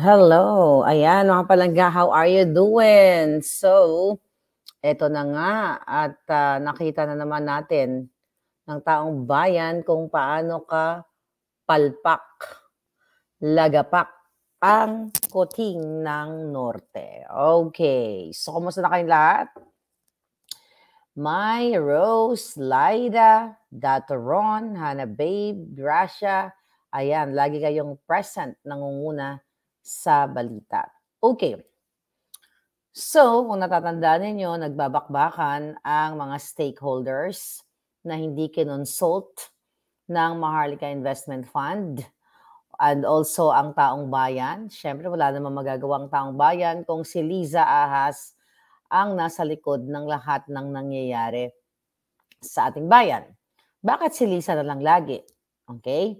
Hello. Ayan, mga palangga, how are you doing? So, eto na nga at uh, nakita na naman natin ng taong bayan kung paano ka palpak, lagapak ang kuting ng norte. Okay. So, kumusta na kayong lahat? My Rose, Laida, Datoron, Hana Babe, Gracia, ayan, lagi kayong present, nangunguna sa balita. Okay. So, kung natatandaan ninyo, nagbabakbakan ang mga stakeholders na hindi kinonsult ng Maharlika Investment Fund and also ang taong bayan. Siyempre, wala namang magagawa ang taong bayan kung si Liza Ahas ang nasa likod ng lahat ng nangyayari sa ating bayan. Bakit si Liza na lang lagi? Okay?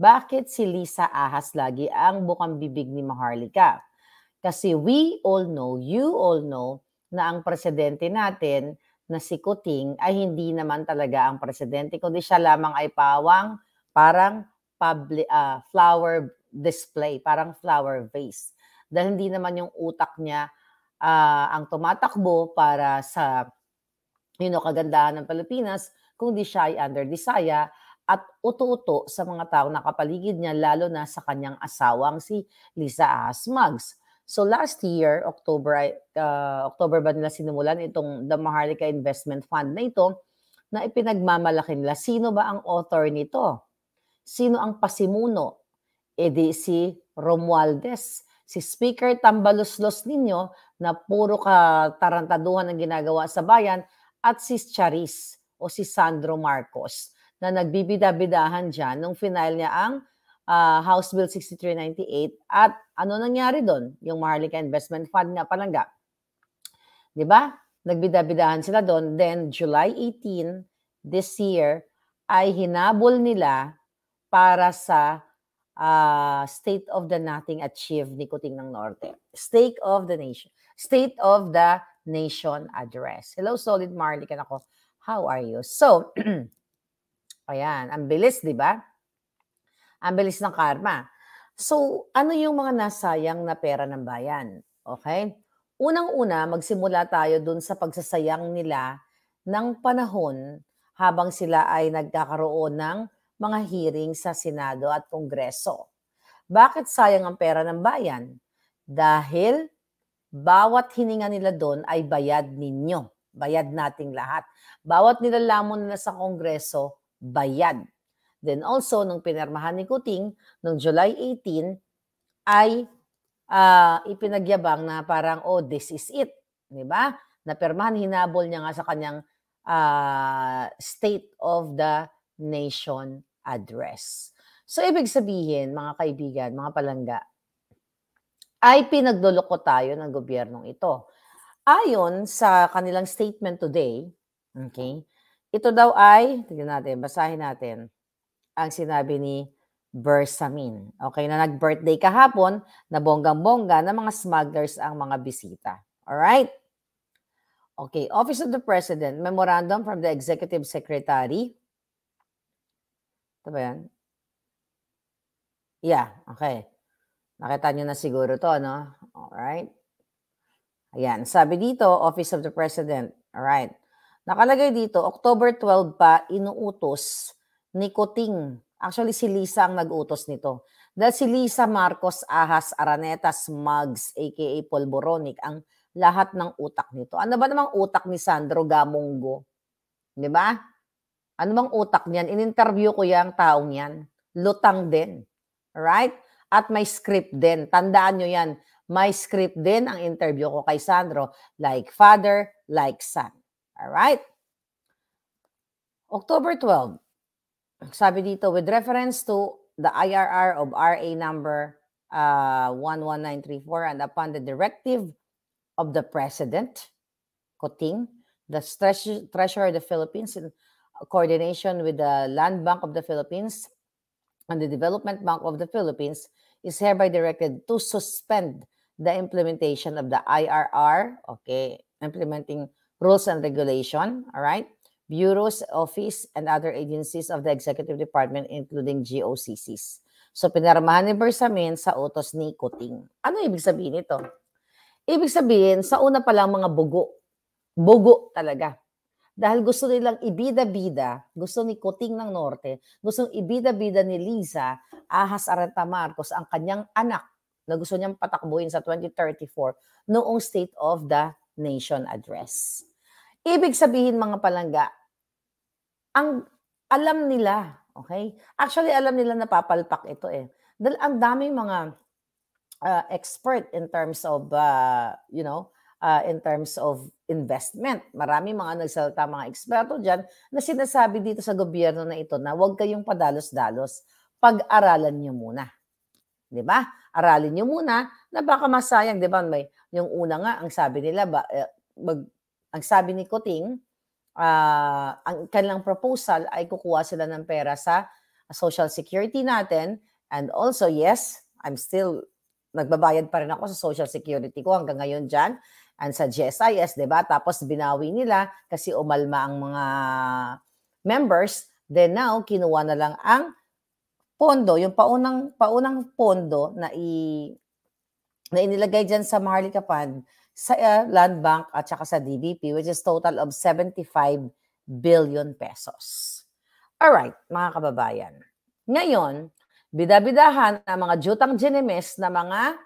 Bakit si Lisa Ahas lagi ang bukang bibig ni Maharlika? Kasi we all know, you all know, na ang presidente natin na si Kuting ay hindi naman talaga ang presidente, kundi siya lamang ay pawang parang public, uh, ah, flower display, parang flower vase. Dahil hindi naman yung utak niya uh, ang tumatakbo para sa you know, kagandahan ng Pilipinas, kundi siya ay under Desaya at uto-uto sa mga tao na kapaligid niya lalo na sa kanyang asawang si Lisa Asmugs. So last year, October, uh, October ba nila sinimulan itong The Maharlika Investment Fund na ito na ipinagmamalaki nila. Sino ba ang author nito? Sino ang pasimuno? E di si Romualdez, si Speaker Tambaluslos ninyo na puro katarantaduhan ang ginagawa sa bayan at si Charis o si Sandro Marcos na nagbibida-bidahan dyan nung final niya ang uh, House Bill 6398 at ano nangyari doon? Yung Maharlika Investment Fund nga palangga. 'Di ba? Nagbida-bidahan sila doon. Then July 18 this year ay hinabol nila para sa uh, State of the Nothing Achieved ni Kuting ng Norte. State of the Nation. State of the Nation Address. Hello, Solid Marley. Ako, how are you? So, Ayan, ang bilis, di ba? Ang bilis ng karma. So, ano yung mga nasayang na pera ng bayan? Okay? Unang-una, magsimula tayo dun sa pagsasayang nila ng panahon habang sila ay nagkakaroon ng mga hearing sa Senado at Kongreso. Bakit sayang ang pera ng bayan? Dahil bawat hininga nila doon ay bayad ninyo. Bayad nating lahat. Bawat nilalamon nila sa Kongreso, bayad. Then also, nung pinirmahan ni Kuting, noong July 18, ay uh, ipinagyabang na parang, oh, this is it. Di ba? Napirmahan, hinabol niya nga sa kanyang uh, State of the Nation Address. So, ibig sabihin, mga kaibigan, mga palangga, ay pinagluloko tayo ng gobyernong ito. Ayon sa kanilang statement today, okay, ito daw ay, tignan natin, basahin natin ang sinabi ni Bersamin. Okay, na nag-birthday kahapon na bonggang-bongga ng mga smugglers ang mga bisita. Alright? Okay, Office of the President, Memorandum from the Executive Secretary. Ito ba yan? Yeah, okay. Nakita nyo na siguro to, no? Alright. Ayan, sabi dito, Office of the President. Alright. Nakalagay dito, October 12 pa, inuutos ni Kuting. Actually, si Lisa ang nag-utos nito. Dahil si Lisa Marcos Ahas Araneta Mugs, aka Polboronic, ang lahat ng utak nito. Ano ba namang utak ni Sandro Gamongo? Di ba? Ano bang utak niyan? In-interview ko yung taong yan. Lutang din. Right? At may script din. Tandaan nyo yan. May script din ang interview ko kay Sandro. Like father, like son. All right? October 12. Sabi dito, with reference to the IRR of RA number uh, 11934 and upon the directive of the President, Coting, the Treasurer of the Philippines, in coordination with the Land Bank of the Philippines and the Development Bank of the Philippines, is hereby directed to suspend the implementation of the IRR, okay, implementing rules and regulation, all right? Bureaus, office, and other agencies of the Executive Department, including GOCCs. So, pinarmahan ni Bersamin sa utos ni Kuting. Ano ibig sabihin ito? Ibig sabihin, sa una pa lang mga bugo. Bugo talaga. Dahil gusto nilang ibida-bida, gusto ni Kuting ng Norte, gusto ibida-bida ni Lisa, Ahas Aranta Marcos, ang kanyang anak na gusto niyang patakbuhin sa 2034 noong State of the Nation Address. Ibig sabihin mga palangga, ang alam nila, okay? Actually, alam nila napapalpak ito eh. Dahil ang daming mga uh, expert in terms of, uh, you know, uh, in terms of investment. Marami mga nagsalita mga eksperto dyan na sinasabi dito sa gobyerno na ito na huwag kayong padalos-dalos. Pag-aralan nyo muna. 'di ba? Aralin niyo muna na baka masayang, 'di ba? May yung una nga ang sabi nila ba, eh, mag ang sabi ni Kuting, uh, ang kanilang proposal ay kukuha sila ng pera sa social security natin and also yes, I'm still nagbabayad pa rin ako sa social security ko hanggang ngayon diyan and sa GSIS, 'di ba? Tapos binawi nila kasi umalma ang mga members, then now kinuha na lang ang pondo, yung paunang paunang pondo na i na inilagay diyan sa Maharlika Fund sa uh, Land Bank at saka sa DBP which is total of 75 billion pesos. All right, mga kababayan. Ngayon, bidabidahan ang mga jutang ginemes na mga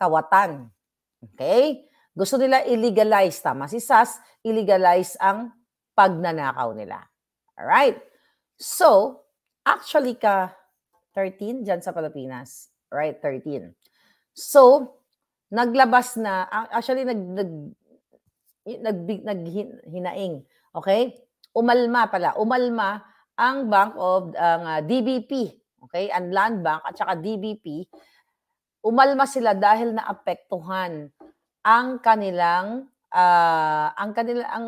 kawatan. Okay? Gusto nila illegalize, tama si SAS, illegalize ang pagnanakaw nila. All right. So, actually ka 13 diyan sa Pilipinas. Right, 13. So, naglabas na, actually nag, nag, nag, nag hinaing, okay? Umalma pala, umalma ang Bank of ang uh, ah, DBP, okay? Ang Land Bank at saka DBP, umalma sila dahil naapektuhan ang kanilang uh, ang kanila ang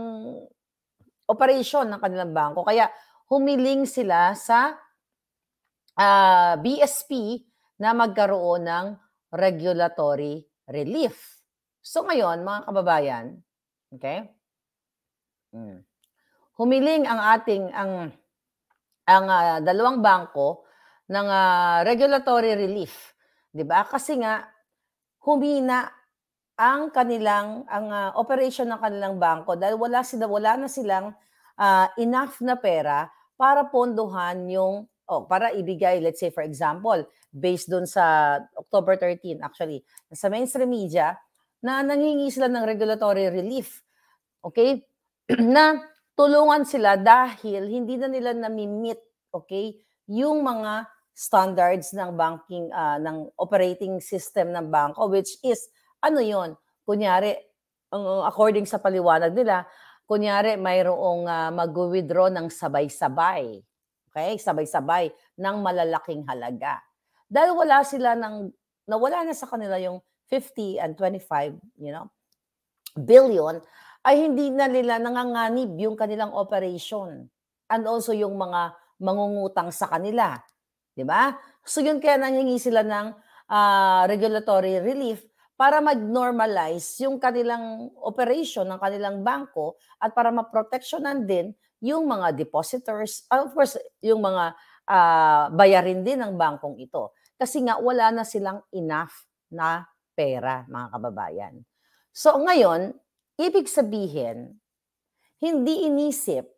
operasyon ng kanilang bangko. Kaya humiling sila sa uh, ah, BSP na magkaroon ng regulatory relief. So ngayon, mga kababayan, okay? Hmm. Humiling ang ating ang ang uh, dalawang bangko ng uh, regulatory relief, 'di ba? Kasi nga humina ang kanilang ang uh, operation ng kanilang bangko dahil wala sila wala na silang uh, enough na pera para pondohan yung oh, para ibigay, let's say for example, based doon sa October 13 actually, sa mainstream media, na nangingi sila ng regulatory relief. Okay? na tulungan sila dahil hindi na nila nami-meet, okay, yung mga standards ng banking, uh, ng operating system ng banko, which is, ano yon Kunyari, according sa paliwanag nila, kunyari mayroong uh, mag-withdraw ng sabay-sabay. Okay? Sabay-sabay ng malalaking halaga. Dahil wala sila ng, nawala na sa kanila yung 50 and 25, you know, billion, ay hindi na nila nanganganib yung kanilang operation and also yung mga mangungutang sa kanila. Di ba? So yun kaya nangingi sila ng uh, regulatory relief para mag-normalize yung kanilang operation ng kanilang bangko at para ma-protectionan din yung mga depositors, of course, yung mga uh, bayarin din ng bangkong ito. Kasi nga wala na silang enough na pera, mga kababayan. So ngayon, ibig sabihin, hindi inisip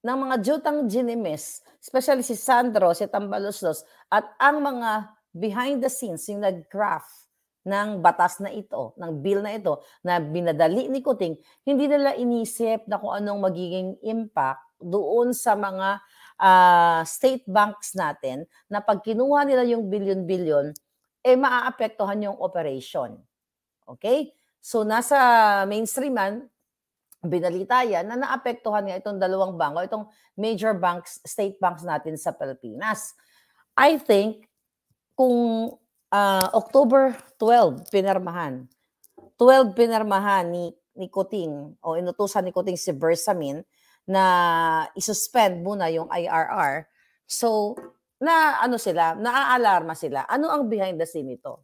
ng mga jutang ginimis, especially si Sandro, si Tambaluslos, at ang mga behind the scenes, yung nag graph ng batas na ito, ng bill na ito, na binadali ni Kuting, hindi nila inisip na kung anong magiging impact doon sa mga uh, state banks natin na pag kinuha nila yung billion-billion, eh maaapektuhan yung operation. Okay? So nasa mainstream man, binalita yan na naapektuhan nga itong dalawang bangko, itong major banks, state banks natin sa Pilipinas. I think kung uh, October 12, pinarmahan. 12 pinarmahan ni, ni Kuting o inutusan ni Kuting si Versamin na isuspend muna yung IRR. So, na ano sila, naaalarma sila. Ano ang behind the scene nito?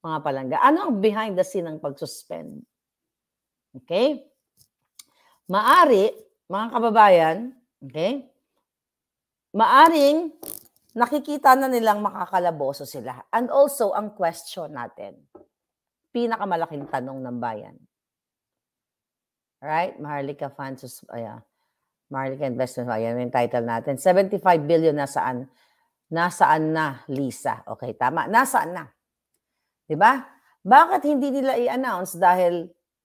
Mga palangga, ano ang behind the scene ng pagsuspend? Okay? Maari, mga kababayan, okay? Maaring nakikita na nilang makakalaboso sila. And also, ang question natin, pinakamalaking tanong ng bayan. Right? Maharlika Francis, oh ayan. Maharlika Investment, ayan yung title natin. 75 billion na saan? Nasaan na, Lisa? Okay, tama. Nasaan na? Di ba? Bakit hindi nila i-announce dahil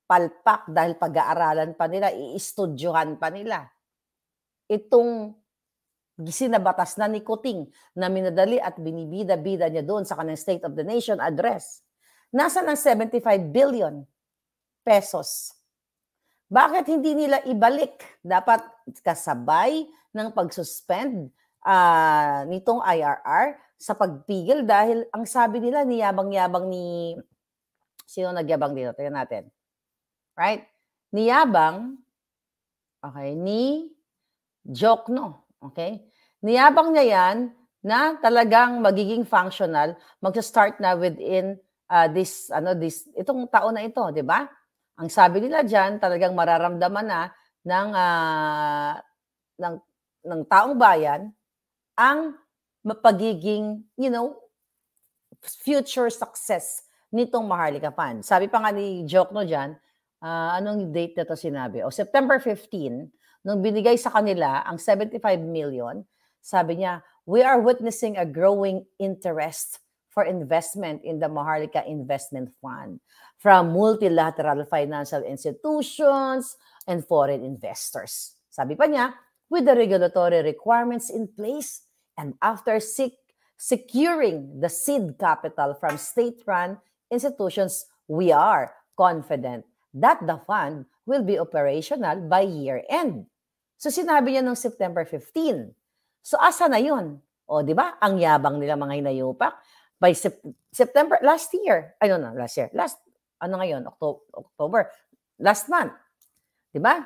palpak, dahil pag-aaralan pa nila, i-studyohan pa nila? Itong sinabatas na ni Kuting na minadali at binibida-bida niya doon sa kanyang State of the Nation address. Nasa ang 75 billion pesos? Bakit hindi nila ibalik? Dapat kasabay ng pag-suspend uh, nitong IRR sa pagpigil dahil ang sabi nila niyabang-yabang ni sino nagyabang dito? Tingnan natin. Right? Niyabang okay ni Jokno Okay? Niyabang niya yan na talagang magiging functional, magsa-start na within uh, this ano this itong taon na ito, 'di ba? Ang sabi nila diyan, talagang mararamdaman na ng uh, ng ng taong bayan ang mapagiging, you know, future success nitong Maharlika Fund. Sabi pa nga ni Jokno diyan, uh, ah, anong date na to sinabi? O September 15, Nung binigay sa kanila ang 75 million, sabi niya, we are witnessing a growing interest for investment in the Maharlika Investment Fund from multilateral financial institutions and foreign investors. Sabi pa niya, with the regulatory requirements in place and after sec securing the seed capital from state-run institutions, we are confident that the fund will be operational by year-end. So sinabi niya nung September 15. So asa na yun? O, di ba? Ang yabang nila mga hinayupak. By sep- September, last year, I don't know, last year, last, ano ngayon, October. October, last month. Di ba?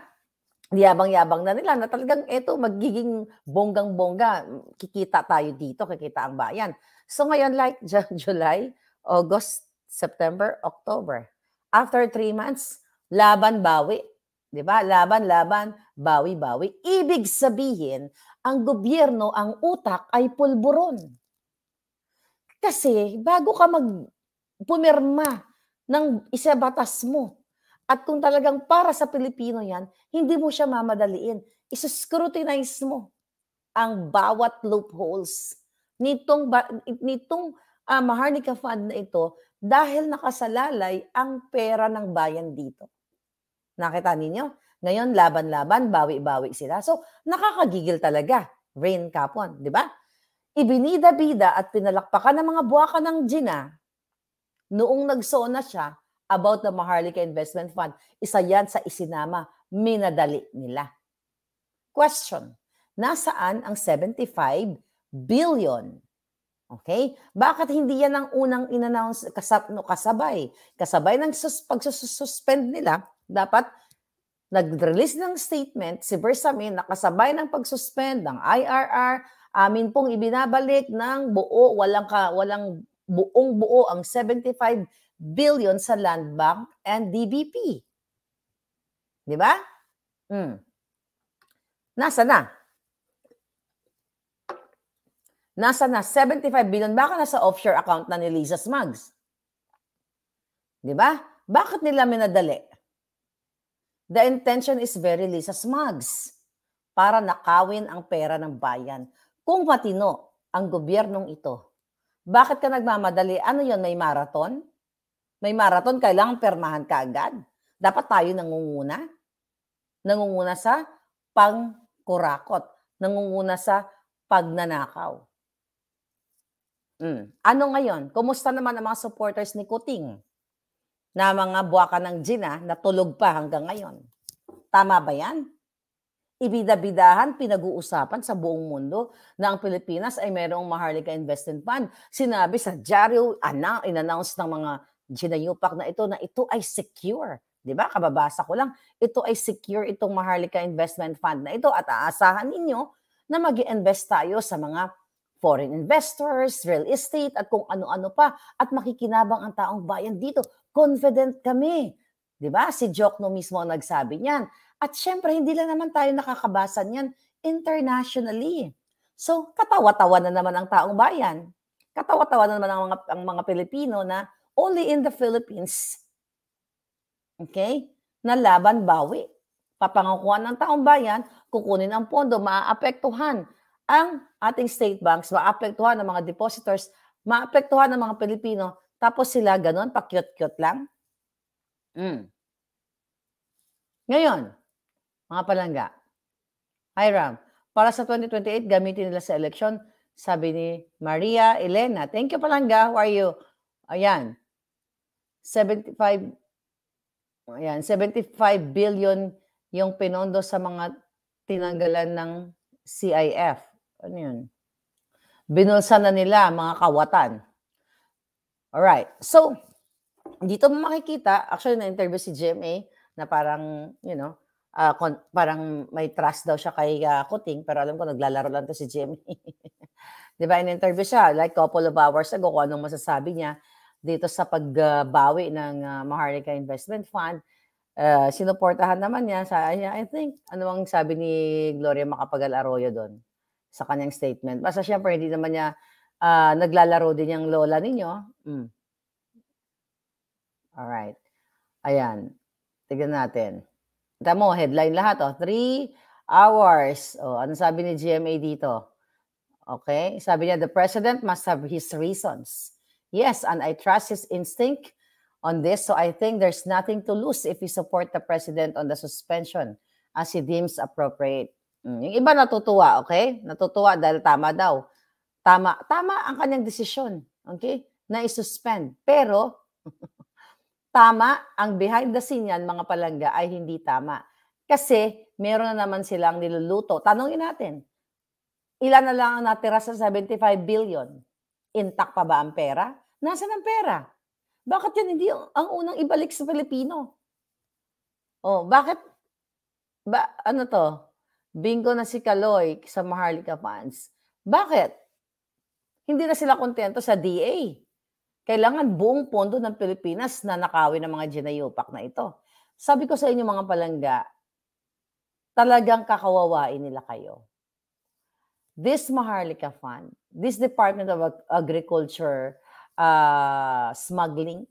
Yabang-yabang na nila na talagang ito magiging bonggang-bongga. Kikita tayo dito, kikita ang bayan. So ngayon like July, August, September, October. After three months, laban bawi 'Di ba? Laban-laban, bawi-bawi. Ibig sabihin, ang gobyerno, ang utak ay pulburon. Kasi bago ka mag pumirma ng isa batas mo, at kung talagang para sa Pilipino yan, hindi mo siya mamadaliin. Isuscrutinize mo ang bawat loopholes nitong, nitong uh, Maharlika Fund na ito dahil nakasalalay ang pera ng bayan dito. Nakita ninyo? Ngayon, laban-laban, bawi-bawi sila. So, nakakagigil talaga. Rain Capon, di ba? Ibinida-bida at pinalakpakan ng mga buwaka ng Gina noong nagsona siya about the Maharlika Investment Fund. Isa yan sa isinama, minadali nila. Question, nasaan ang 75 billion? Okay? Bakit hindi yan ang unang inannounce kasab, no, kasabay? Kasabay ng sus, pagsususpend nila dapat nag-release ng statement si Bersamin nakasabay ng pagsuspend ng IRR. Amin pong ibinabalik ng buo, walang, ka, walang buong buo ang 75 billion sa Land Bank and DBP. Di ba? Hmm. Nasa na? Nasa na 75 billion baka nasa offshore account na ni Lisa Smugs. Di ba? Bakit nila minadali? The intention is very Lisa Smugs para nakawin ang pera ng bayan. Kung matino ang gobyernong ito, bakit ka nagmamadali? Ano yon may marathon? May marathon, kailangan permahan ka agad. Dapat tayo nangunguna. Nangunguna sa pangkurakot. Nangunguna sa pagnanakaw. Mm. Ano ngayon? Kumusta naman ang mga supporters ni Kuting? na mga buwaka ng Gina ah, na tulog pa hanggang ngayon. Tama ba yan? Ibidabidahan, pinag-uusapan sa buong mundo na ang Pilipinas ay mayroong Maharlika Investment Fund. Sinabi sa dyaryo, ana, inannounce ng mga Gina Yupak na ito, na ito ay secure. Di ba? Kababasa ko lang, ito ay secure itong Maharlika Investment Fund na ito at aasahan ninyo na mag invest tayo sa mga foreign investors, real estate, at kung ano-ano pa. At makikinabang ang taong bayan dito confident kami. 'Di ba? Si Joke no mismo ang nagsabi niyan. At syempre, hindi lang naman tayo nakakabasa niyan internationally. So, katawa-tawa na naman ang taong bayan. Katawa-tawa na naman ang mga, ang mga Pilipino na only in the Philippines. Okay? Na laban bawi. Papangakuan ng taong bayan, kukunin ang pondo, maaapektuhan ang ating state banks, maapektuhan ng mga depositors, maapektuhan ng mga Pilipino tapos sila ganun, pa-cute-cute lang. Mm. Ngayon, mga palangga, Hiram, para sa 2028, gamitin nila sa election, sabi ni Maria Elena. Thank you palangga, how are you? Ayan, 75, ayan, 75 billion yung pinondo sa mga tinanggalan ng CIF. Ano yun? Binulsan na nila mga kawatan. All right. So, dito mo makikita, actually na-interview si GMA eh, na parang, you know, uh, ah, con- parang may trust daw siya kay uh, Kuting, pero alam ko naglalaro lang to si eh. GMA. 'Di ba? In-interview siya like couple of hours ago kung anong masasabi niya dito sa pagbawi uh, ng uh, Maharlika Investment Fund. Uh, sinuportahan naman niya sa niya, I think, ano ang sabi ni Gloria Macapagal Arroyo doon sa kanyang statement. Basta siyempre, hindi naman niya uh, naglalaro din yung lola ninyo. Mm. right. Ayan. Tignan natin. Kita mo, headline lahat. Oh. Three hours. Oh, ano sabi ni GMA dito? Okay. Sabi niya, the president must have his reasons. Yes, and I trust his instinct on this. So I think there's nothing to lose if we support the president on the suspension as he deems appropriate. Mm. Yung iba natutuwa, okay? Natutuwa dahil tama daw. Tama. Tama ang kanyang desisyon. Okay? Na i-suspend Pero, tama ang behind the scene yan, mga palangga, ay hindi tama. Kasi, meron na naman silang niluluto. Tanongin natin, ilan na lang ang natira sa 75 billion? Intact pa ba ang pera? Nasaan ang pera? Bakit yan hindi ang unang ibalik sa Pilipino? Oh, bakit ba ano to? Bingo na si Kaloy sa Maharlika Funds. Bakit? hindi na sila kontento sa DA. Kailangan buong pondo ng Pilipinas na nakawin ng mga Ginayupak na ito. Sabi ko sa inyo mga palangga, talagang kakawawain nila kayo. This Maharlika Fund, this Department of Agriculture uh, smuggling,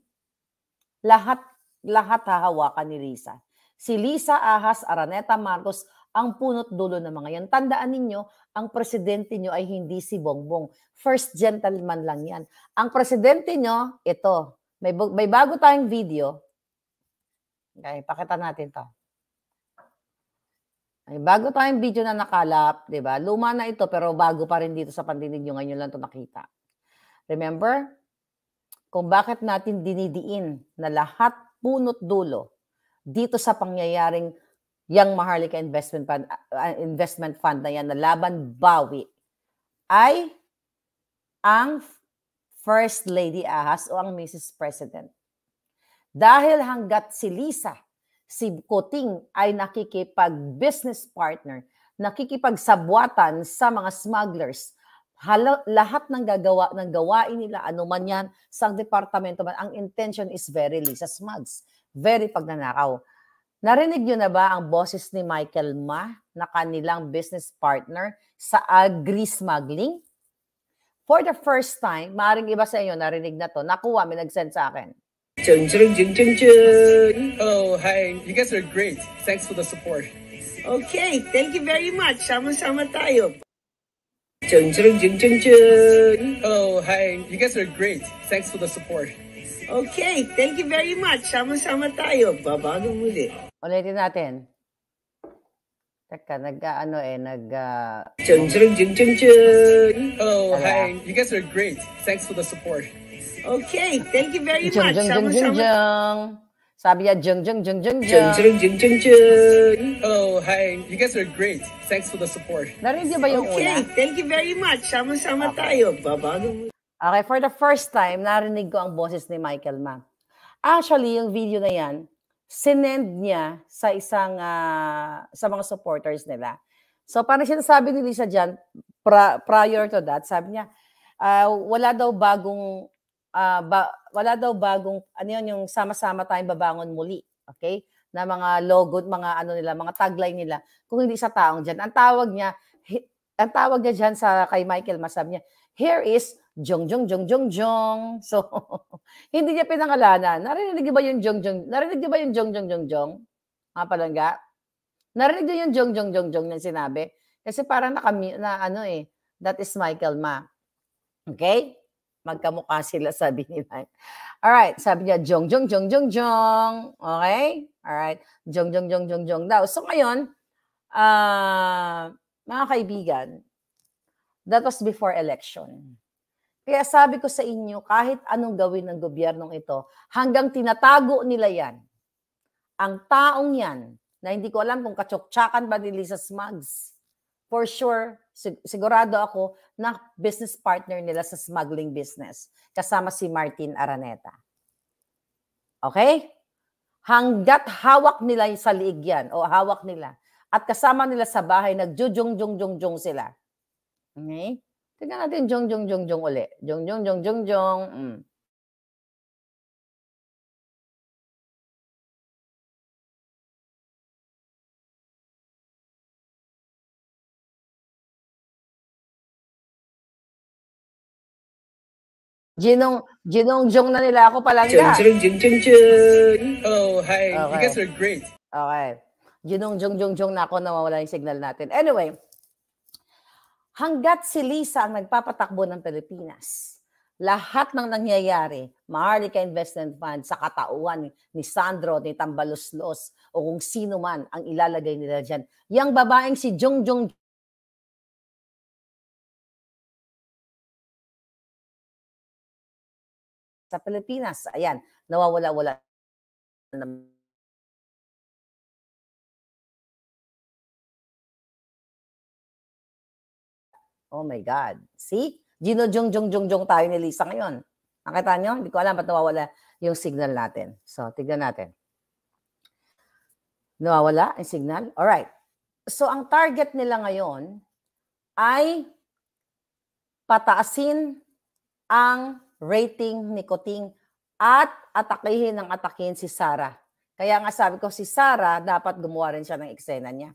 lahat lahat hahawakan ni Lisa. Si Lisa Ahas Araneta Marcos ang punot dulo ng mga yan. Tandaan ninyo, ang presidente nyo ay hindi si Bongbong. First gentleman lang yan. Ang presidente nyo, ito. May, may bago tayong video. Okay, pakita natin to. May bago tayong video na nakalap, di ba? Luma na ito, pero bago pa rin dito sa pandinig nyo. Ngayon lang to nakita. Remember? Kung bakit natin dinidiin na lahat punot dulo dito sa pangyayaring yung Maharlika Investment Fund, uh, investment fund na yan na laban bawi ay ang First Lady Ahas o ang Mrs. President. Dahil hanggat si Lisa, si Kuting ay nakikipag-business partner, nakikipagsabwatan sa mga smugglers, Hala, lahat ng gagawa ng gawain nila, anuman yan, sa departamento man, ang intention is very Lisa Smugs, very pagnanakaw. Narinig nyo na ba ang boses ni Michael Ma na kanilang business partner sa agri-smuggling? For the first time, maaaring iba sa inyo narinig na to. Nakuha, ah, may nag-send sa akin. Chun, chun, chun, chun, chun. Oh, hi. You guys are great. Thanks for the support. Okay, thank you very much. Sama-sama tayo. Chun, chun, chun, chun, chun. Oh, hi. You guys are great. Thanks for the support. Okay, thank you very much. Sama-sama tayo. Babago muli. Ulitin natin. Teka, nag ano eh, nag... Uh, chun, chun, chun, chun, chun. Oh, hi. You guys are great. Thanks for the support. Okay, thank you very much. Jung, jung, jung, jung. Sabi niya, jung, jung, jung, jung, jung. Jung, jung, jung, jung, Hello, hi. You guys are great. Thanks for the support. Narinig niyo ba yung okay, una? Okay, thank you very much. Sama-sama okay. tayo. Babago Okay, for the first time, narinig ko ang boses ni Michael Ma. Actually, yung video na yan, sinend niya sa isang uh, sa mga supporters nila. So parang sinasabi ni Lisa diyan pra, prior to that, sabi niya, uh, wala daw bagong uh, ba, wala daw bagong ano yun, yung sama-sama tayong babangon muli, okay? Na mga logo, mga ano nila, mga tagline nila kung hindi sa taong diyan. Ang tawag niya ang tawag niya diyan sa kay Michael Masab niya, here is Jong Jong Jong Jong Jong. So, hindi niya pinangalanan. Narinig ba yung Jong Jong? Narinig ba yung Jong Jong Jong Jong? Ha, palangga? Narinig niyo yung Jong Jong Jong Jong na sinabi? Kasi parang na, kami, na ano eh, that is Michael Ma. Okay? Magkamukha sila, sabi nila. All right, sabi niya, Jong Jong Jong Jong Jong. Okay? All right. Jong Jong Jong Jong Jong daw. So ngayon, uh, mga kaibigan, that was before election. Kaya sabi ko sa inyo, kahit anong gawin ng gobyernong ito, hanggang tinatago nila yan, ang taong yan, na hindi ko alam kung katsokchakan ba ni Lisa Smugs, for sure, sig- sigurado ako na business partner nila sa smuggling business, kasama si Martin Araneta. Okay? Hanggat hawak nila sa liig yan, o hawak nila, at kasama nila sa bahay, nagjujong-jong-jong-jong sila. Okay? Tignan natin jong jong jong jong uli. Jong jong jong jong jong. Mm. Ginong, ginong jong na nila ako palangga. Jong jong jong jong Hello, hi. Okay. You guys are great. Okay. Ginong jong jong jong na ako na mawala yung signal natin. Anyway, Hanggat si Lisa ang nagpapatakbo ng Pilipinas, lahat ng nangyayari, Maharlika Investment Fund, sa katauhan ni Sandro, ni Tambaluslos, o kung sino man ang ilalagay nila dyan, yung babaeng si Jong Jong sa Pilipinas, ayan, nawawala-wala naman Oh my God. See? Gino jong jong jong jong tayo ni Lisa ngayon. Nakita nyo? Hindi ko alam ba't nawawala yung signal natin. So, tignan natin. Nawawala yung signal? Alright. So, ang target nila ngayon ay pataasin ang rating ni Kuting at atakihin ng atakin si Sarah. Kaya nga sabi ko, si Sarah dapat gumawa rin siya ng eksena niya.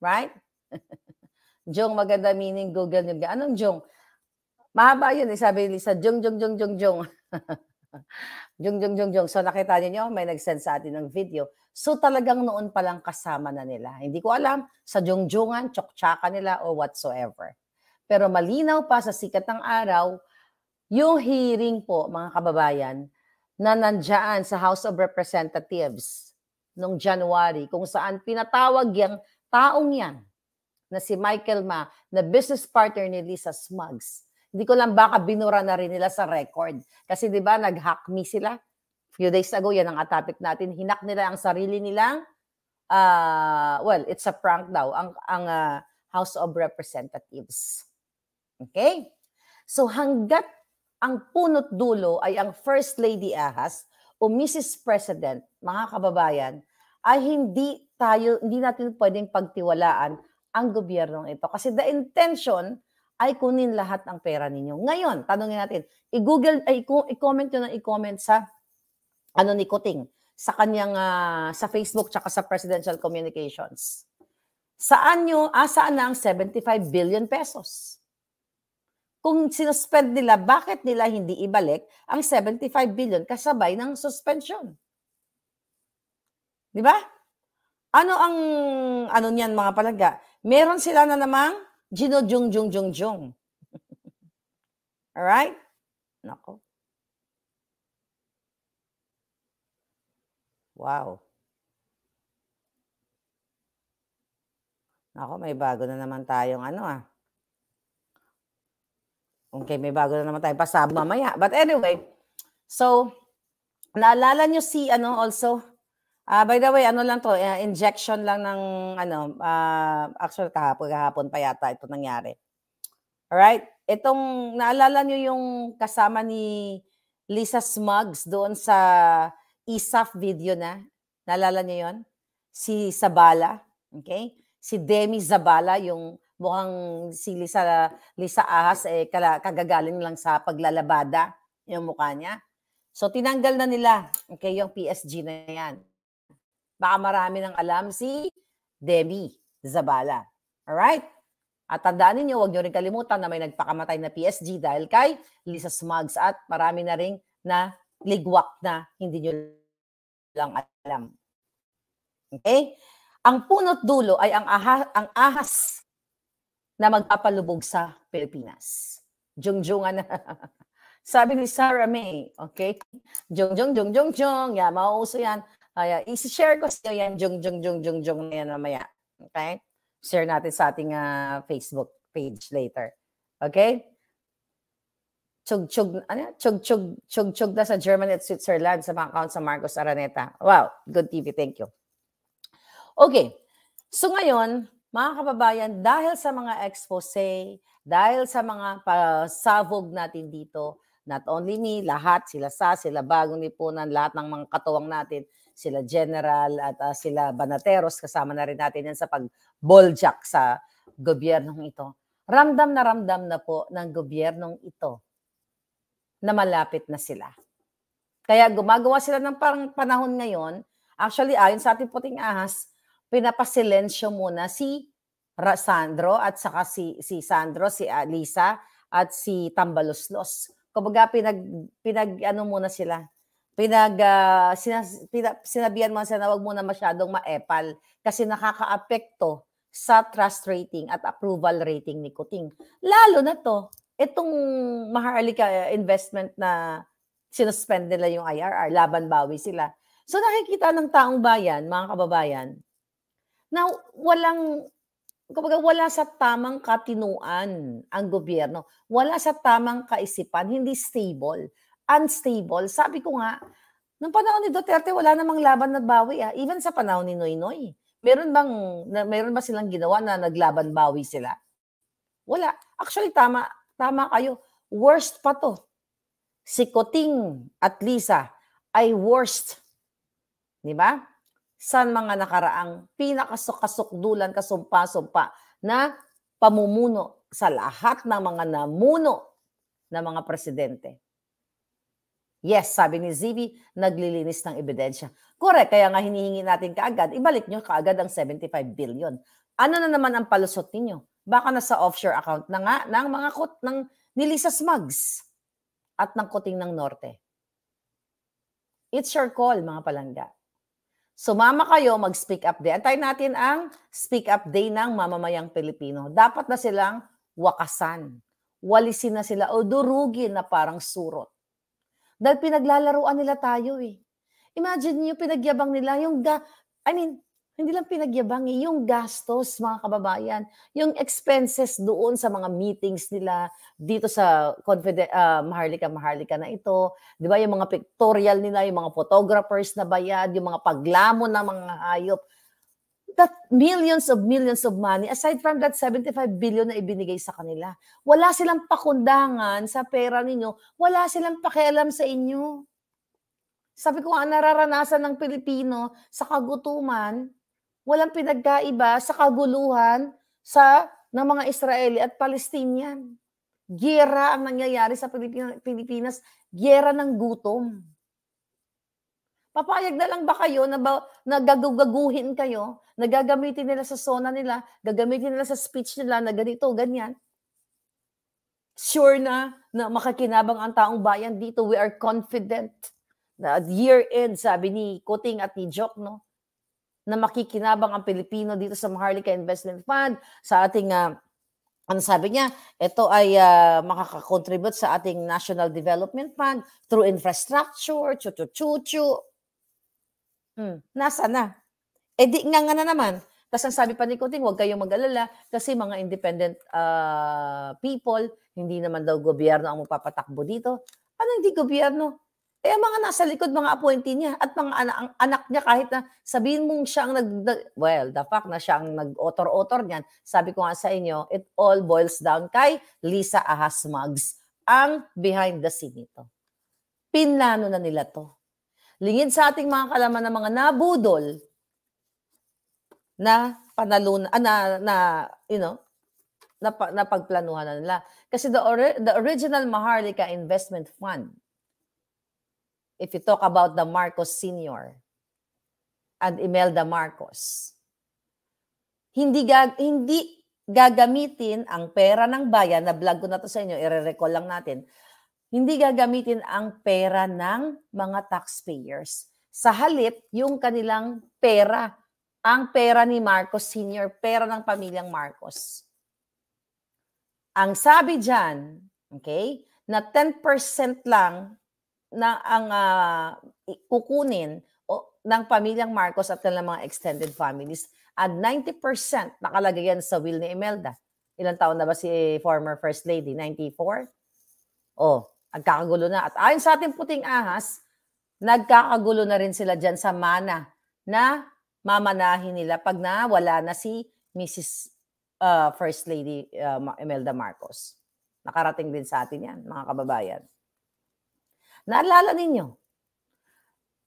Right? Jong, maganda meaning Google nyo. Anong Jong? Mahaba yun, eh, sabi ni sa Jong, Jong, Jong, Jong, Jong. jong, Jong, Jong, Jong. So nakita niyo, may nag-send sa atin ng video. So talagang noon palang kasama na nila. Hindi ko alam sa Jong, jongjongan, tsoktsaka nila or whatsoever. Pero malinaw pa sa sikat ng araw, yung hearing po, mga kababayan, na nandyan sa House of Representatives noong January, kung saan pinatawag yung taong yan na si Michael Ma na business partner ni Lisa Smugs. Hindi ko lang baka binura na rin nila sa record. Kasi di ba nag-hack me sila? Few days ago, yan ang topic natin. Hinak nila ang sarili nilang, uh, well, it's a prank daw, ang, ang uh, House of Representatives. Okay? So hanggat ang punot dulo ay ang First Lady Ahas o Mrs. President, mga kababayan, ay hindi tayo, hindi natin pwedeng pagtiwalaan ang gobyernong ito. Kasi the intention ay kunin lahat ng pera ninyo. Ngayon, tanongin natin, i-google, ay, i-comment nyo na i-comment sa ano ni Kuting, sa kanyang, uh, sa Facebook, tsaka sa Presidential Communications. Saan nyo, asaan ah, na ang 75 billion pesos? Kung sinuspend nila, bakit nila hindi ibalik ang 75 billion kasabay ng suspension? Di ba? Ano ang ano niyan mga palaga? meron sila na namang ginojung-jung-jung-jung. all right Nako. Wow. Nako, may bago na naman tayong ano ah. Okay, may bago na naman tayong pasab mamaya. But anyway, so, naalala nyo si ano also, Ah, uh, by the way, ano lang to, uh, injection lang ng ano, uh, actually kahapon, kahapon pa yata ito nangyari. All right? Itong naalala niyo yung kasama ni Lisa Smugs doon sa ISAF e video na. Naalala niyo 'yon? Si Zabala, okay? Si Demi Zabala yung mukhang si Lisa Lisa Ahas eh kala, kagagaling lang sa paglalabada yung mukha niya. So tinanggal na nila okay yung PSG na 'yan. Baka marami nang alam si Debbie Zabala. Alright? At tandaan ninyo, huwag nyo rin kalimutan na may nagpakamatay na PSG dahil kay Lisa Smugs at marami na rin na ligwak na hindi nyo lang alam. Okay? Ang punot dulo ay ang, aha, ang ahas na magpapalubog sa Pilipinas. Jungjungan na. Sabi ni Sarah May, okay? Jung, jung, jung, jung, jung. Yeah, mauuso yan. Ayan. I-share ko sa yan, jung, jung, jung, jung, jung na yan mamaya. Okay? Share natin sa ating uh, Facebook page later. Okay? Chug-chug, ano? Chug-chug, chug-chug na sa Germany at Switzerland sa mga account sa Marcos Araneta. Wow, good TV, thank you. Okay, so ngayon, mga kababayan, dahil sa mga expose, dahil sa mga pasabog ah, natin dito, not only me, lahat, sila sa, sila bagong lipunan, lahat ng mga katuwang natin, sila general at uh, sila banateros, kasama na rin natin yan sa pag-boljak sa gobyernong ito. Ramdam na ramdam na po ng gobyernong ito na malapit na sila. Kaya gumagawa sila ng parang panahon ngayon, actually ayon sa ating puting ahas, pinapasilensyo muna si Sandro at saka si, si Sandro, si Alisa ah, at si Tambaloslos kumbaga pinag pinag ano muna sila. Pinag uh, sinas, pina, sinabihan mo sila na wag muna masyadong maepal kasi nakakaapekto sa trust rating at approval rating ni Kuting. Lalo na to, itong Maharlika eh, investment na sinuspend nila yung IRR, laban bawi sila. So nakikita ng taong bayan, mga kababayan, na walang kumbaga, wala sa tamang katinuan ang gobyerno. Wala sa tamang kaisipan, hindi stable, unstable. Sabi ko nga, nung panahon ni Duterte, wala namang laban na bawi. Ah. Even sa panahon ni Noynoy. Meron bang na, meron ba silang ginawa na naglaban bawi sila? Wala. Actually tama, tama kayo. Worst pa to. Si Koting at Lisa ay worst. 'Di ba? sa mga nakaraang pinakasukasukdulan, kasumpa-sumpa na pamumuno sa lahat ng mga namuno ng mga presidente. Yes, sabi ni Zivi, naglilinis ng ebidensya. Correct, kaya nga hinihingi natin kaagad, ibalik nyo kaagad ang 75 billion. Ano na naman ang palusot ninyo? Baka na sa offshore account na nga ng mga kot ng nilisa smugs at ng kuting ng norte. It's your call, mga palangga. Sumama kayo, mag-speak up day. Antayin natin ang speak up day ng mamamayang Pilipino. Dapat na silang wakasan. Walisin na sila o durugin na parang surot. Dahil pinaglalaruan nila tayo eh. Imagine niyo pinagyabang nila yung, ga- I mean, hindi lang pinagyabang, eh, yung gastos, mga kababayan, yung expenses doon sa mga meetings nila dito sa Confide- uh, Maharlika Maharlika na ito, 'di ba? Yung mga pictorial nila, yung mga photographers na bayad, yung mga paglamo ng mga hayop. That millions of millions of money aside from that 75 billion na ibinigay sa kanila. Wala silang pakundangan sa pera ninyo, wala silang pakialam sa inyo. Sabi ko ang nararanasan ng Pilipino sa kagutuman, walang pinagkaiba sa kaguluhan sa ng mga Israeli at Palestinian. Gera ang nangyayari sa Pilipinas, gera ng gutom. Papayag na lang ba kayo na, ba, kayo, na nila sa sona nila, gagamitin nila sa speech nila na ganito, ganyan? Sure na na makakinabang ang taong bayan dito. We are confident. Na year end, sabi ni Kuting at ni Jok, no? na makikinabang ang Pilipino dito sa Maharlika Investment Fund sa ating uh, ano sabi niya, ito ay uh, makakakontribute sa ating National Development Fund through infrastructure, chu chu chu Hmm, nasa na? E di nga nga na naman. Tapos ang sabi pa ni Kuting, huwag kayong mag-alala kasi mga independent uh, people, hindi naman daw gobyerno ang magpapatakbo dito. Ano hindi gobyerno? Eh, ang mga nasa likod, mga appointee niya at mga anak, ang anak niya kahit na sabihin mong siya ang nag... Well, the fact na siya ang nag author author niyan, sabi ko nga sa inyo, it all boils down kay Lisa Ahasmags, ang behind the scene nito. Pinlano na nila to. Lingid sa ating mga kalaman ng mga nabudol na panalun ah, na, na you know, na, na pagplanuhan na nila. Kasi the, or, the original Maharlika Investment Fund if you talk about the Marcos Sr. and Imelda Marcos, hindi, gag hindi gagamitin ang pera ng bayan, na vlog ko na to sa inyo, i-recall lang natin, hindi gagamitin ang pera ng mga taxpayers. Sa halip, yung kanilang pera, ang pera ni Marcos Sr., pera ng pamilyang Marcos. Ang sabi dyan, okay, na 10% lang na ang uh, kukunin o, ng pamilyang Marcos at ng mga extended families at 90% nakalagay yan sa will ni Imelda. Ilang taon na ba si former First Lady? 94? Oh, nagkakagulo na. At ayon sa ating puting ahas, nagkakagulo na rin sila dyan sa mana na mamanahin nila pag nawala na si Mrs. Uh, ah, First Lady uh, Imelda Marcos. Nakarating din sa atin yan, mga kababayan. Naalala ninyo,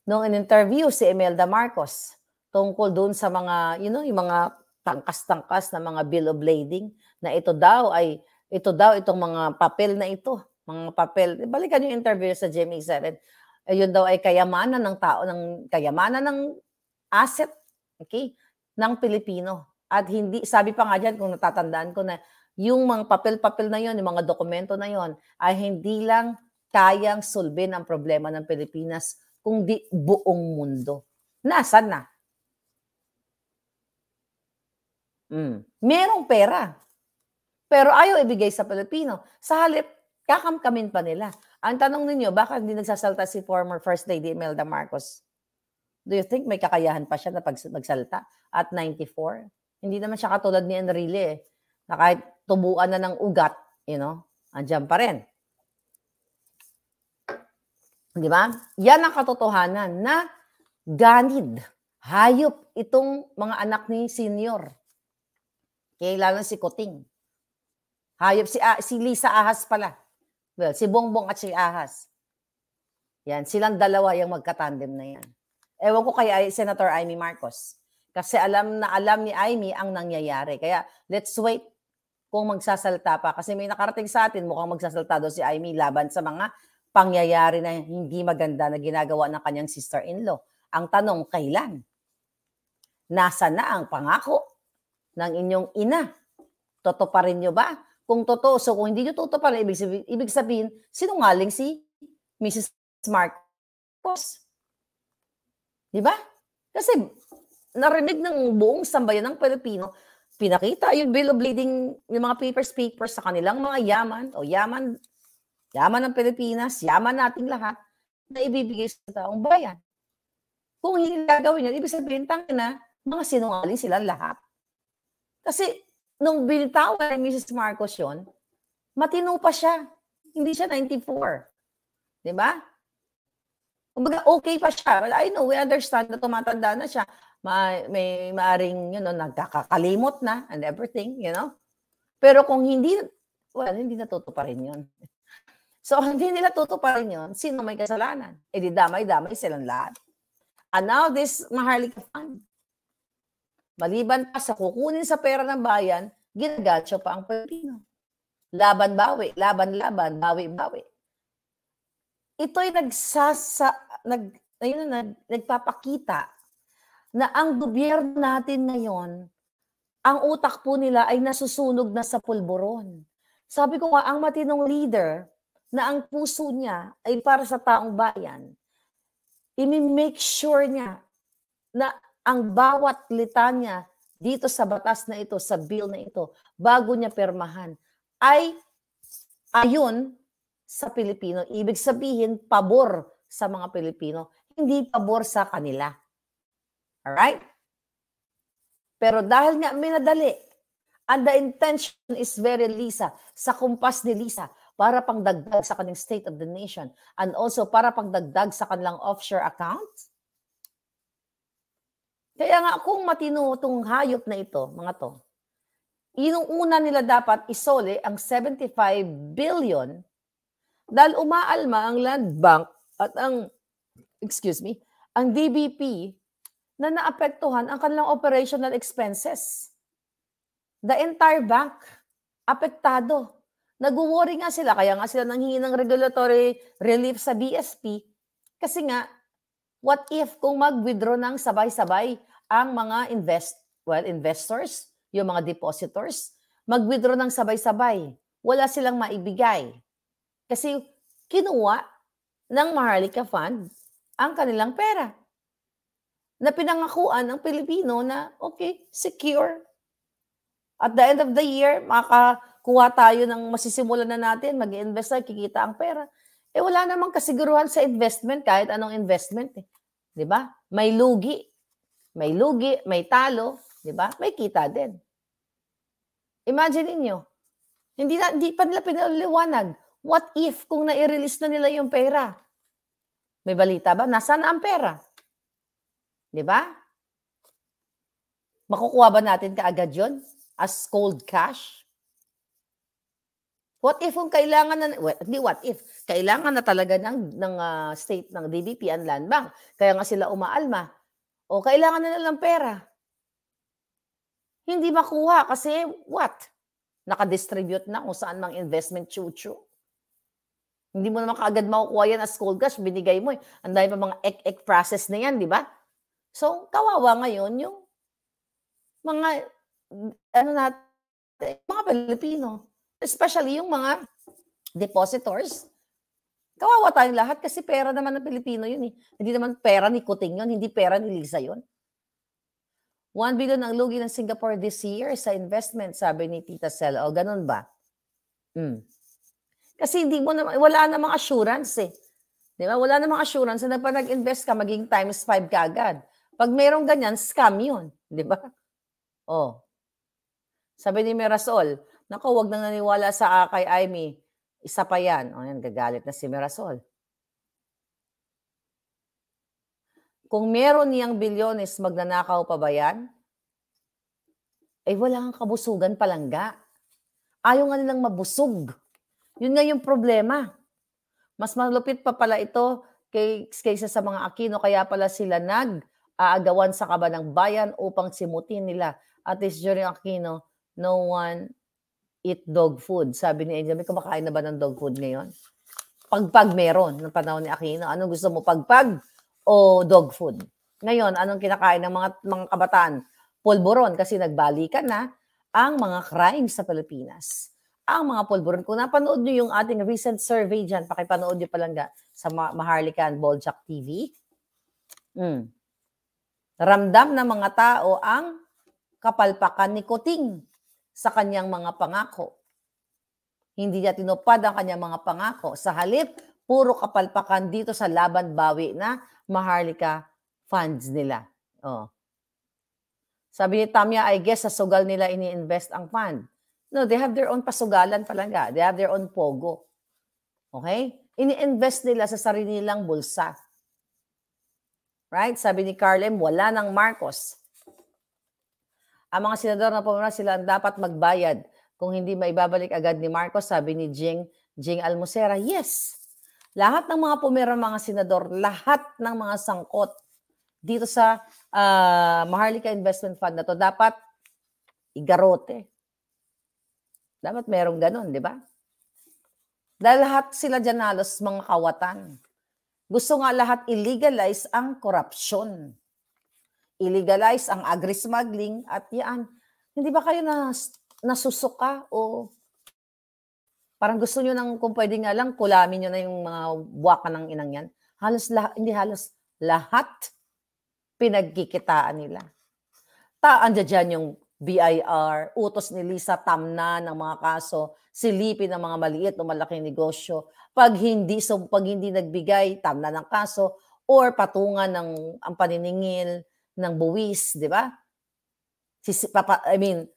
noong in-interview si Imelda Marcos tungkol doon sa mga, you know, yung mga tangkas-tangkas na mga bill of lading na ito daw ay, ito daw itong mga papel na ito, mga papel. Balikan yung interview sa Jimmy 7. Yun daw ay kayamanan ng tao, ng kayamanan ng asset, okay, ng Pilipino. At hindi, sabi pa nga dyan, kung natatandaan ko na, yung mga papel-papel na yon, yung mga dokumento na yon, ay hindi lang kayang solbin ang problema ng Pilipinas kung di buong mundo. Nasaan na? Mm. Merong pera. Pero ayaw ibigay sa Pilipino. Sa halip, kakamkamin pa nila. Ang tanong ninyo, baka hindi nagsasalta si former First Lady Imelda Marcos? Do you think may kakayahan pa siya na magsalta at 94? Hindi naman siya katulad ni Enrile eh, na kahit tubuan na ng ugat, you know, andyan pa rin. Di ba? Yan ang katotohanan na ganid, hayop itong mga anak ni senior. Okay, lalo si Koting. Hayop si, ah, si Lisa Ahas pala. Well, si Bongbong at si Ahas. Yan, silang dalawa yung magkatandem na yan. Ewan ko kay Senator Amy Marcos. Kasi alam na alam ni Amy ang nangyayari. Kaya let's wait kung magsasalta pa. Kasi may nakarating sa atin, mukhang magsasalta daw si Amy laban sa mga pangyayari na hindi maganda na ginagawa ng kanyang sister-in-law. Ang tanong, kailan? Nasa na ang pangako ng inyong ina? Totoo pa rin nyo ba? Kung totoo, so kung hindi nyo tutuparin, ibig sabihin, ibig sabihin sinungaling si Mrs. Marcos. Di ba? Kasi narinig ng buong sambayan ng Pilipino, pinakita yung bill of lading, yung mga papers, papers sa kanilang mga yaman o yaman yaman ng Pilipinas, yaman nating lahat na ibibigay sa taong bayan. Kung hindi gagawin yan, ibig sabihin, tangin na, mga sinungaling silang lahat. Kasi nung binitawan ni Mrs. Marcos yon, matino pa siya. Hindi siya 94. Di ba? Kumbaga, okay pa siya. Well, I know, we understand na tumatanda na siya. Ma may maaring, you know, nagkakakalimot na and everything, you know. Pero kung hindi, well, hindi natuto pa rin yun. So, hindi nila tutuparin yun, sino may kasalanan? E di damay-damay silang lahat. And now this Maharlika Fund. Maliban pa sa kukunin sa pera ng bayan, ginagatso pa ang Pilipino. Laban-bawi, laban-laban, bawi-bawi. Ito'y nagsasa, nag, ayun na, nagpapakita na ang gobyerno natin ngayon, ang utak po nila ay nasusunog na sa pulburon. Sabi ko nga, ang matinong leader, na ang puso niya ay para sa taong bayan, imi make sure niya na ang bawat litanya dito sa batas na ito, sa bill na ito, bago niya permahan, ay ayon sa Pilipino. Ibig sabihin, pabor sa mga Pilipino, hindi pabor sa kanila. Alright? Pero dahil nga minadali, and the intention is very Lisa, sa kumpas ni Lisa, para pangdagdag sa kanilang state of the nation and also para pangdagdag sa kanilang offshore accounts? Kaya nga kung matino itong hayop na ito, mga to, inuuna nila dapat isole ang 75 billion dahil umaalma ang land bank at ang, excuse me, ang DBP na naapektuhan ang kanilang operational expenses. The entire bank, apektado. Nag-worry nga sila, kaya nga sila nanghingi ng regulatory relief sa BSP. Kasi nga, what if kung mag-withdraw ng sabay-sabay ang mga invest, well, investors, yung mga depositors, mag-withdraw ng sabay-sabay. Wala silang maibigay. Kasi kinuha ng Maharlika Fund ang kanilang pera na pinangakuan ng Pilipino na, okay, secure. At the end of the year, maka, kuha tayo ng masisimulan na natin, mag invest tayo, kikita ang pera. Eh wala namang kasiguruhan sa investment, kahit anong investment. Eh. Di ba? May lugi. May lugi, may talo. Di ba? May kita din. Imagine niyo hindi, na, hindi pa nila pinaliwanag. What if kung nai-release na nila yung pera? May balita ba? Nasaan na ang pera? Di ba? Makukuha ba natin kaagad yon As cold cash? What if kung kailangan na, well, what if, kailangan na talaga ng, ng uh, state ng DBP ang land bank. Kaya nga sila umaalma. O kailangan na lang pera. Hindi makuha kasi what? Nakadistribute na kung saan mang investment chuchu. Hindi mo naman kaagad makukuha yan as cold cash, binigay mo eh. Ang pa mga ek-ek process na yan, di ba? So, kawawa ngayon yung mga, ano natin, mga Pilipino Especially yung mga depositors. Kawawa tayong lahat kasi pera naman ng Pilipino yun eh. Hindi naman pera ni Kuting yun, hindi pera ni Lisa yun. 1 billion ang lugi ng Singapore this year sa investment, sabi ni Tita Sel. O, ganun ba? Mm. Kasi hindi mo naman, wala namang assurance eh. Di ba? Wala namang assurance na pag nag-invest ka, maging times 5 ka agad. Pag mayroong ganyan, scam yun. Di ba? Oh. Sabi ni Merasol, Nako, wag nang naniwala sa uh, kay Amy. Isa pa yan. O oh, yan, gagalit na si Mirasol. Kung meron niyang bilyones, magnanakaw pa ba yan? Eh, wala kang kabusugan palangga. Ayaw nga nilang mabusog. Yun nga yung problema. Mas malupit pa pala ito kay, kaysa sa mga Aquino. Kaya pala sila nag-aagawan sa kaba ng bayan upang simutin nila. At is during Aquino, no one eat dog food. Sabi ni Angel, may kumakain na ba ng dog food ngayon? Pagpag meron, ng panahon ni Aquino. Anong gusto mo, pagpag o dog food? Ngayon, anong kinakain ng mga, mga kabataan? Polboron, kasi nagbalikan na ang mga crimes sa Pilipinas. Ang mga polboron. Kung napanood nyo yung ating recent survey dyan, pakipanood nyo palangga sa Maharlika and Boljak TV. Mm. Ramdam ng mga tao ang kapalpakan ni Kuting sa kanyang mga pangako. Hindi niya tinupad ang kanyang mga pangako. Sa halip, puro kapalpakan dito sa laban bawi na Maharlika funds nila. Oh. Sabi ni Tamya, I guess sa sugal nila ini-invest ang fund. No, they have their own pasugalan palangga. They have their own pogo. Okay? Ini-invest nila sa sarili nilang bulsa. Right? Sabi ni Carlem, wala ng Marcos. Ang mga senador na pumuna sila ang dapat magbayad kung hindi maibabalik agad ni Marcos, sabi ni Jing, Jing Almusera. Yes, lahat ng mga pumira mga senador, lahat ng mga sangkot dito sa uh, Maharlika Investment Fund na to, dapat igarote. Dapat merong ganun, di ba? Dahil lahat sila dyan halos mga kawatan. Gusto nga lahat illegalize ang korupsyon i-legalize ang agri-smuggling at yan. Hindi ba kayo na, nasusuka o parang gusto nyo nang kung pwede nga lang kulamin nyo na yung mga waka ng inang yan? Halos lahat, hindi halos lahat pinagkikitaan nila. Taan dyan yung BIR, utos ni Lisa Tamna ng mga kaso, silipin ng mga maliit o malaking negosyo. Pag hindi, so pag hindi nagbigay, tamna ng kaso, or patungan ng ang paniningil ng buwis, di ba? Sis, papa, I mean,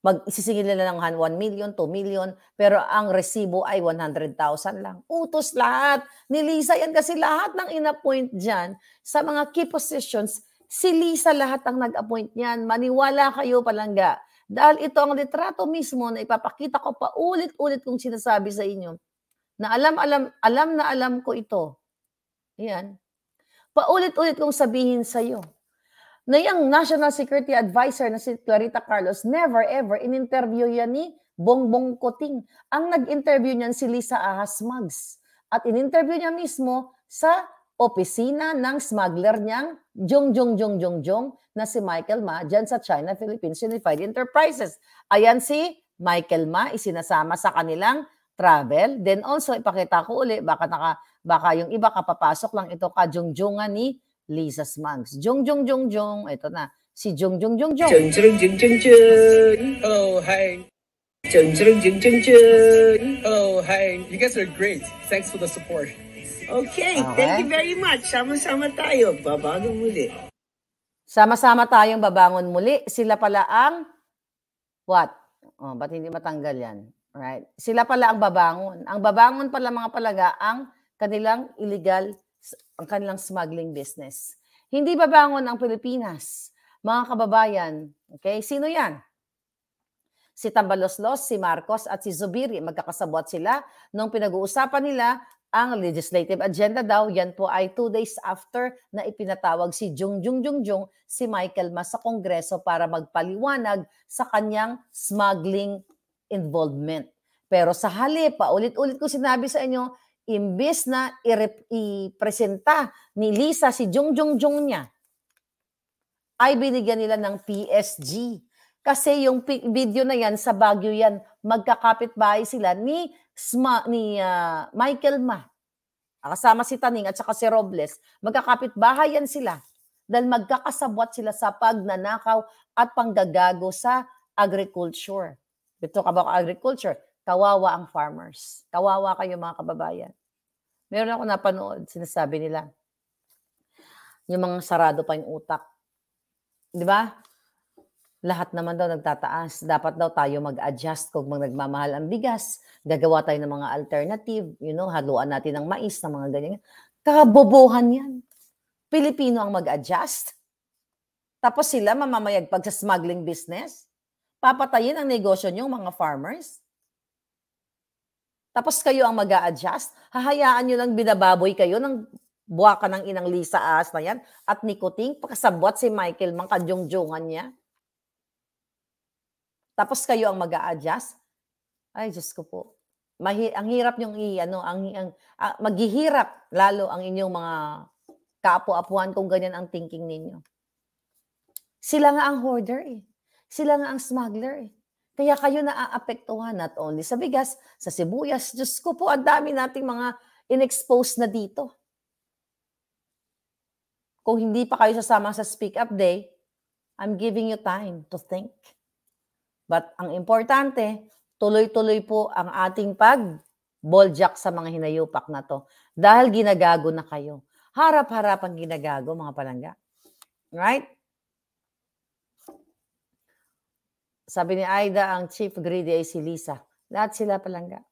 mag sisingil nila ng 1 million, 2 million, pero ang resibo ay 100,000 lang. Utos lahat. Ni Lisa yan kasi lahat ng inappoint dyan sa mga key positions, si Lisa lahat ang nag-appoint niyan. Maniwala kayo palangga. Dahil ito ang litrato mismo na ipapakita ko pa ulit-ulit kong sinasabi sa inyo na alam-alam, alam na alam ko ito. Yan. Paulit-ulit kong sabihin sa iyo na yung National Security Advisor na si Clarita Carlos, never ever in-interview yan ni Bongbong Koting. Ang nag-interview niyan si Lisa Ahas Mags. At in-interview niya mismo sa opisina ng smuggler niyang Jong Jong Jong Jong Jong na si Michael Ma dyan sa China Philippines Unified Enterprises. Ayan si Michael Ma isinasama sa kanilang travel. Then also ipakita ko uli baka naka baka yung iba kapapasok lang ito Jong Jong ni Lisa Smunks. Jong Jong Jong Jong, ito na. Si Jong Jong Jong Jong. Jong Jong Jong Jong Jong. Hello, hi. Jong Jong Jong Jong Jong. Hello, hi. You guys are great. Thanks for the support. Okay, thank you very much. Sama-sama tayo. Babangon muli. Sama-sama tayong babangon muli. Sila pala ang what? Oh, ba't hindi matanggal yan? Right. Sila pala ang babangon. Ang babangon pala mga palaga ang kanilang illegal ang kanilang smuggling business. Hindi babangon ang Pilipinas. Mga kababayan, okay? Sino yan? Si Tambaloslos, si Marcos at si Zubiri. Magkakasabot sila nung pinag-uusapan nila ang legislative agenda daw, yan po ay two days after na ipinatawag si Jung Jung Jung Jung si Michael Mas sa Kongreso para magpaliwanag sa kanyang smuggling involvement. Pero sa halip, paulit-ulit ko sinabi sa inyo, imbis na ipresenta ni Lisa si Jung Jung Jung niya, ay binigyan nila ng PSG. Kasi yung video na yan, sa Baguio yan, magkakapit bahay sila ni, Sma, ni uh, Michael Ma. Kasama si Taning at saka si Robles. Magkakapit bahay yan sila dahil magkakasabwat sila sa pagnanakaw at panggagago sa agriculture. Ito ka ba agriculture? Kawawa ang farmers. Kawawa kayo mga kababayan. Meron ako napanood, sinasabi nila, yung mga sarado pa yung utak. Di ba? Lahat naman daw nagtataas. Dapat daw tayo mag-adjust kung mag nagmamahal ang bigas. Gagawa tayo ng mga alternative. You know, haluan natin ng mais, ng mga ganyan. Kabobohan yan. Pilipino ang mag-adjust. Tapos sila mamamayagpag sa smuggling business. Papatayin ang negosyo niyo mga farmers. Tapos kayo ang mag adjust Hahayaan nyo lang binababoy kayo ng buwa ng inang Lisa As na yan at ni Kuting, si Michael Mang kadyongjongan niya. Tapos kayo ang mag adjust Ay, Diyos ko po. Mahi- ang hirap yung i ano, ang, ang ah, maghihirap lalo ang inyong mga kaapo-apuhan kung ganyan ang thinking ninyo. Sila nga ang hoarder eh. Sila nga ang smuggler eh. Kaya kayo naaapektuhan not only sa bigas, sa sibuyas. Diyos ko po, ang dami nating mga inexpose na dito. Kung hindi pa kayo sasama sa Speak Up Day, I'm giving you time to think. But ang importante, tuloy-tuloy po ang ating pag balljack sa mga hinayupak na to. Dahil ginagago na kayo. Harap-harap ang ginagago, mga palangga. Right? Sabi ni Aida, ang chief greedy ay si Lisa. Lahat sila palangga.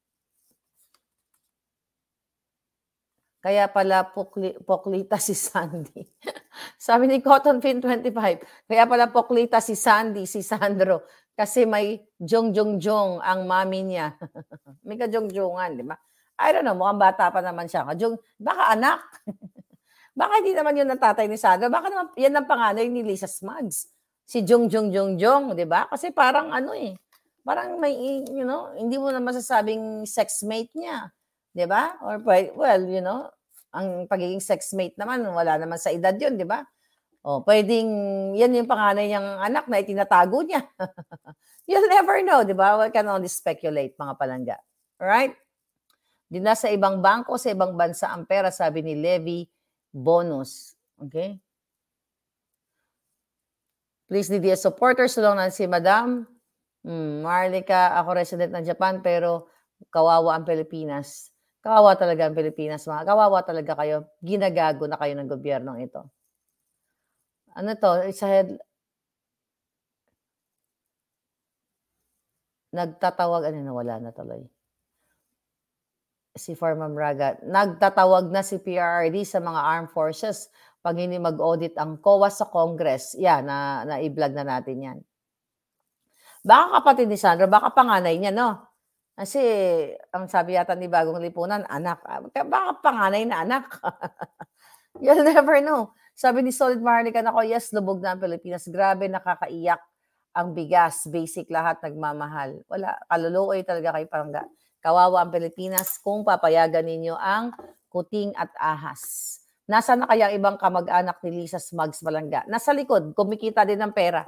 Kaya pala pokli, poklita si Sandy. Sabi ni Cotton Fin 25, kaya pala poklita si Sandy, si Sandro. Kasi may jong-jong-jong ang mami niya. may ka-jong-jongan, di ba? I don't know, mukhang bata pa naman siya. Kajong, baka anak. baka hindi naman yun ang tatay ni Sandro. Baka naman, yan ang panganay ni Lisa Smugs si Jong Jong Jong Jong, 'di ba? Kasi parang ano eh, parang may you know, hindi mo na masasabing sexmate niya, 'di ba? Or well, you know, ang pagiging sexmate naman wala naman sa edad 'yon, 'di ba? Oh, pwedeng yan yung panganay niyang anak na itinatago niya. You'll never know, 'di ba? We can only speculate mga palangga. All right? Di na sa ibang bangko, sa ibang bansa ang pera, sabi ni Levy Bonus. Okay? Please DDS supporters, so tulungan si Madam. Mm, Marlica, ako resident ng Japan pero kawawa ang Pilipinas. Kawawa talaga ang Pilipinas. Mga kawawa talaga kayo. Ginagago na kayo ng gobyernong ito. Ano to? Isa head... Nagtatawag. Ano na? Wala na tuloy. Si Forma Raga. Nagtatawag na si PRRD sa mga armed forces pag hindi mag-audit ang COA sa Congress. Yan, na, na i-vlog na natin yan. Baka kapatid ni Sandra, baka panganay niya, no? Kasi ang sabi yata ni Bagong Lipunan, anak. Ah, baka panganay na anak. You'll never know. Sabi ni Solid Maharlika ako, yes, lubog na ang Pilipinas. Grabe, nakakaiyak ang bigas. Basic lahat, nagmamahal. Wala, kaluluoy eh talaga kay Parangga. Kawawa ang Pilipinas kung papayagan ninyo ang kuting at ahas. Nasaan na kaya ibang kamag-anak ni Lisa Smugs Malanga? Nasa likod, kumikita din ng pera.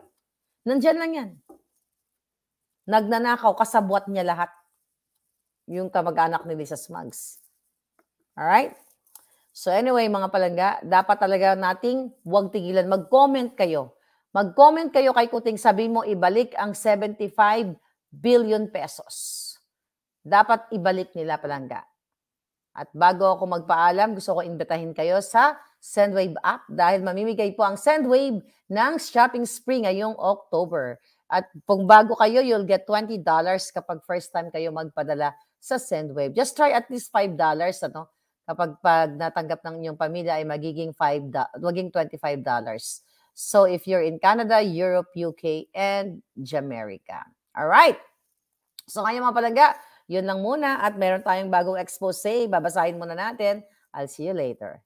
Nandiyan lang yan. Nagnanakaw, kasabwat niya lahat. Yung kamag-anak ni Lisa Smugs. Alright? So anyway, mga palangga, dapat talaga nating huwag tigilan. Mag-comment kayo. Mag-comment kayo kay Kuting. Sabi mo, ibalik ang 75 billion pesos. Dapat ibalik nila palangga. At bago ako magpaalam, gusto ko imbitahin kayo sa Sendwave app dahil mamimigay po ang Sendwave ng shopping spree ngayong October. At kung bago kayo, you'll get $20 kapag first time kayo magpadala sa Sendwave. Just try at least $5, ano? Kapag pag natanggap ng inyong pamilya ay magiging, 5, magiging $25. So if you're in Canada, Europe, UK, and Jamaica. All right. So ngayon mga palangga, yun lang muna at meron tayong bagong expose. Babasahin muna natin. I'll see you later.